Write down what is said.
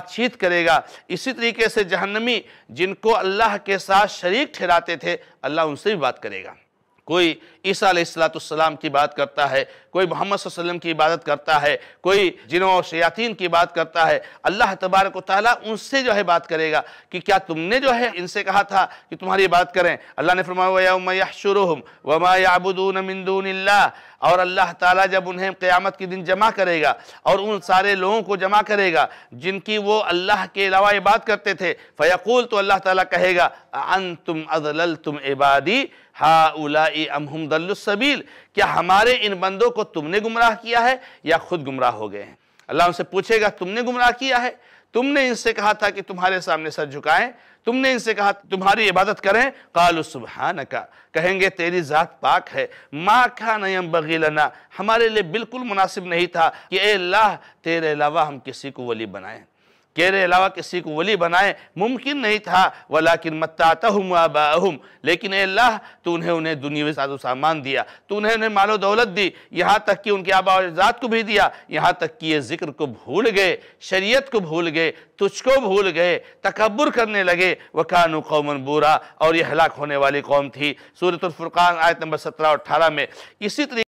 बातचीत करेगा इसी तरीके से जहन्नमी जिनको अल्लाह के साथ शरीक ठहराते थे अल्लाह उनसे भी बात करेगा कोई ईसा सलाम की बात करता है कोई मोहम्मद वसल्लम की इबादत करता है कोई जिनों और शयातीन की बात करता है अल्लाह तबारक उनसे जो है बात करेगा कि क्या तुमने जो है इनसे कहा था कि तुम्हारी बात करें अल्लाह ने फरमाया वमा याबुदून और अल्लाह ताला जब उन्हें क़यामत के दिन जमा करेगा और उन सारे लोगों को जमा करेगा जिनकी वो अल्लाह के अलावा इबाद करते थे फ़याकूल तो अल्लाह ताला कहेगा अन तुम अजल तुम इबादी हा उलाई अमहम दलुसबील क्या हमारे इन बंदों को तुमने गुमराह किया है या खुद गुमराह हो गए हैं अल्लाह उनसे पूछेगा तुमने गुमराह किया है तुमने इनसे कहा था कि तुम्हारे सामने सर झुकाएं तुमने इनसे कहा तुम्हारी इबादत करें कालु सुबहान का कहेंगे तेरी ज़ात पाक है माँ खा नयम बगीलना हमारे लिए बिल्कुल मुनासिब नहीं था कि ए अल्लाह तेरे अलावा हम किसी को वली बनाएं केरे अलावा किसी को वली बनाए मुमकिन नहीं था वलाकिन किन वाबाहम लेकिन अल्लाह तो उन्हें उन्हें में साधु सामान दिया तो उन्हें उन्हें मालो दौलत दी यहाँ तक कि उनके आबाजात को भी दिया यहाँ तक कि ये जिक्र को भूल गए शरीयत को भूल गए तुझको भूल गए तकबर करने लगे कानू कौमन बुरा और ये हलाक होने वाली कौम थी सूरतुल्फ़ुर्क़ान आयत नंबर सत्रह और अठारह में इसी तरीके